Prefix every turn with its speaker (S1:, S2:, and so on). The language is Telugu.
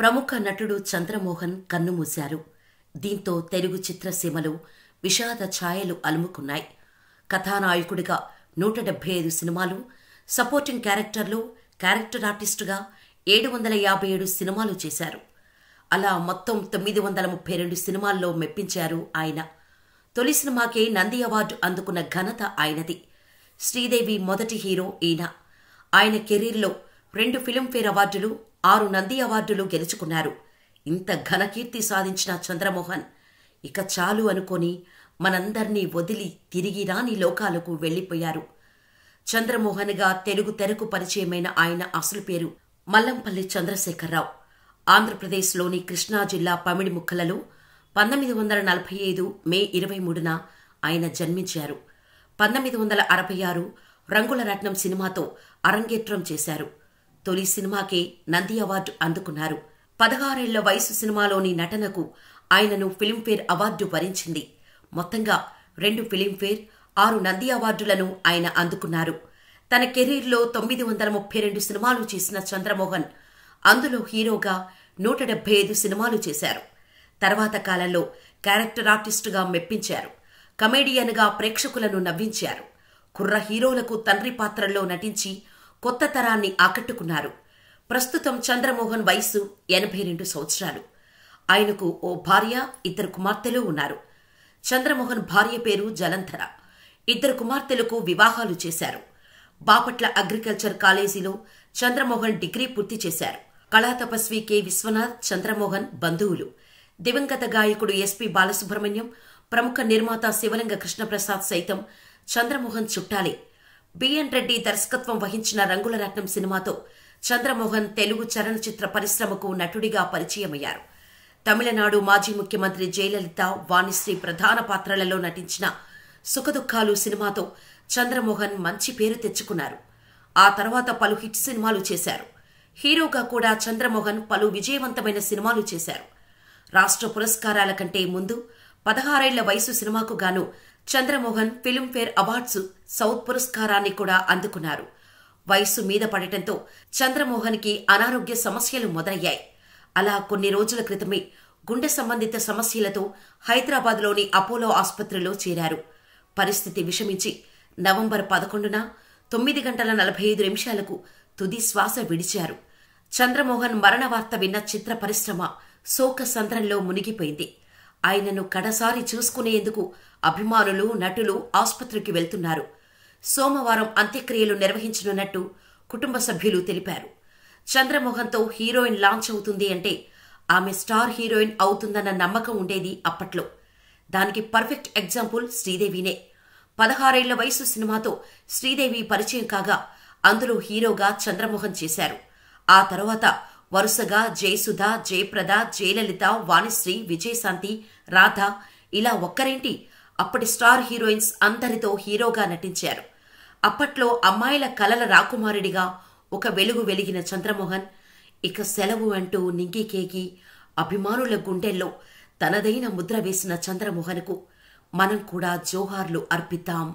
S1: ప్రముఖ నటుడు చంద్రమోహన్ కన్నుమూశారు దీంతో తెలుగు చిత్రసీమలో విషాద ఛాయలు అలుముకున్నాయి కథానాయకుడిగా నూట డెబ్బై ఐదు సినిమాలు సపోర్టింగ్ క్యారెక్టర్లు క్యారెక్టర్ ఆర్టిస్టుగా ఏడు వందల యాభై ఏడు సినిమాలు చేశారు అలా మొత్తం తొమ్మిది వందల ముప్పై రెండు సినిమాల్లో మెప్పించారు ఆయన తొలి సినిమాకే నంది అవార్డు అందుకున్న ఘనత ఆయనది శ్రీదేవి మొదటి హీరో ఈయన ఆయన కెరీర్లో రెండు ఫిల్మ్ఫేర్ అవార్డులు ఆరు నంది అవార్డులు గెలుచుకున్నారు ఇంత ఘనకీర్తి సాధించిన చంద్రమోహన్ ఇక చాలు అనుకొని మనందర్నీ వదిలి తిరిగి రాని లోకాలకు వెళ్ళిపోయారు చంద్రమోహన్గా తెలుగు తెరకు పరిచయమైన ఆయన అసలు పేరు మల్లంపల్లి చంద్రశేఖరరావు ఆంధ్రప్రదేశ్లోని కృష్ణా జిల్లా పమిడిముక్కలలో పంతొమ్మిది వందల నలభై ఐదు మే ఇరవై మూడున ఆయన జన్మించారు పంతొమ్మిది వందల అరవై ఆరు రంగుల రత్నం సినిమాతో అరంగేట్రం చేశారు తొలి సినిమాకే నంది అవార్డు అందుకున్నారు పదహారేళ్ల వయసు సినిమాలోని నటనకు ఆయనను ఫిలింఫేర్ అవార్డు భరించింది మొత్తంగా రెండు ఫిలింఫేర్ ఆరు నంది అవార్డులను ఆయన అందుకున్నారు తన కెరీర్లో తొమ్మిది వందల ముప్పై రెండు సినిమాలు చేసిన చంద్రమోహన్ అందులో హీరోగా నూట డెబ్బై ఐదు సినిమాలు చేశారు తర్వాత కాలంలో క్యారెక్టర్ ఆర్టిస్టుగా మెప్పించారు కమేడియన్గా ప్రేక్షకులను నవ్వించారు కుర్ర హీరోలకు తండ్రి పాత్రల్లో నటించి కొత్త తరాన్ని ఆకట్టుకున్నారు ప్రస్తుతం చంద్రమోహన్ వయస్సు ఎనభై రెండు సంవత్సరాలు ఆయనకు ఓ భార్య ఇద్దరు కుమార్తెలు ఉన్నారు చంద్రమోహన్ భార్య పేరు జలంధర ఇద్దరు కుమార్తెలకు వివాహాలు చేశారు బాపట్ల అగ్రికల్చర్ కాలేజీలో చంద్రమోహన్ డిగ్రీ పూర్తి చేశారు కళాతపస్వి కె విశ్వనాథ్ చంద్రమోహన్ బంధువులు దివంగత గాయకుడు ఎస్పి బాలసుబ్రహ్మణ్యం ప్రముఖ నిర్మాత శివలింగ కృష్ణప్రసాద్ సైతం చంద్రమోహన్ చుట్టాలే బిఎన్ రెడ్డి దర్శకత్వం వహించిన రంగుల రత్నం సినిమాతో చంద్రమోహన్ తెలుగు చలనచిత్ర పరిశ్రమకు నటుడిగా పరిచయమయ్యారు తమిళనాడు మాజీ ముఖ్యమంత్రి జయలలిత వాణిశ్రీ ప్రధాన పాత్రలలో నటించిన సుఖదుఖాలు సినిమాతో చంద్రమోహన్ మంచి పేరు తెచ్చుకున్నారు ఆ తర్వాత పలు హిట్ సినిమాలు చేశారు హీరోగా కూడా చంద్రమోహన్ పలు విజయవంతమైన సినిమాలు చేశారు రాష్ట్ర పురస్కారాల కంటే ముందు పదహారేళ్ల వయసు సినిమాకు గాను చంద్రమోహన్ ఫిల్మ్ఫేర్ అవార్డ్స్ సౌత్ పురస్కారాన్ని కూడా అందుకున్నారు వయస్సు మీద పడటంతో చంద్రమోహన్కి అనారోగ్య సమస్యలు మొదలయ్యాయి అలా కొన్ని రోజుల క్రితమే గుండె సంబంధిత సమస్యలతో హైదరాబాద్లోని అపోలో ఆసుపత్రిలో చేరారు పరిస్థితి విషమించి నవంబర్ పదకొండున తొమ్మిది గంటల నలభై ఐదు నిమిషాలకు తుది శ్వాస విడిచారు చంద్రమోహన్ మరణ వార్త విన్న చిత్ర పరిశ్రమ శోక సంద్రంలో మునిగిపోయింది ఆయనను కడసారి చూసుకునేందుకు అభిమానులు నటులు ఆసుపత్రికి వెళ్తున్నారు సోమవారం అంత్యక్రియలు నిర్వహించనున్నట్టు కుటుంబ సభ్యులు తెలిపారు చంద్రమోహన్తో హీరోయిన్ లాంచ్ అవుతుంది అంటే ఆమె స్టార్ హీరోయిన్ అవుతుందన్న నమ్మకం ఉండేది అప్పట్లో దానికి పర్ఫెక్ట్ ఎగ్జాంపుల్ శ్రీదేవినే పదహారేళ్ల వయసు సినిమాతో శ్రీదేవి పరిచయం కాగా అందులో హీరోగా చంద్రమోహన్ చేశారు ఆ తర్వాత వరుసగా జయసుధ జయప్రద జయలలిత వాణిశ్రీ విజయశాంతి రాధ ఇలా ఒక్కరేంటి అప్పటి స్టార్ హీరోయిన్స్ అందరితో హీరోగా నటించారు అప్పట్లో అమ్మాయిల కలల రాకుమారుడిగా ఒక వెలుగు వెలిగిన చంద్రమోహన్ ఇక సెలవు అంటూ నింగి కేకి అభిమానుల గుండెల్లో తనదైన ముద్ర వేసిన చంద్రమోహన్కు మనం కూడా జోహార్లు అర్పిద్దాం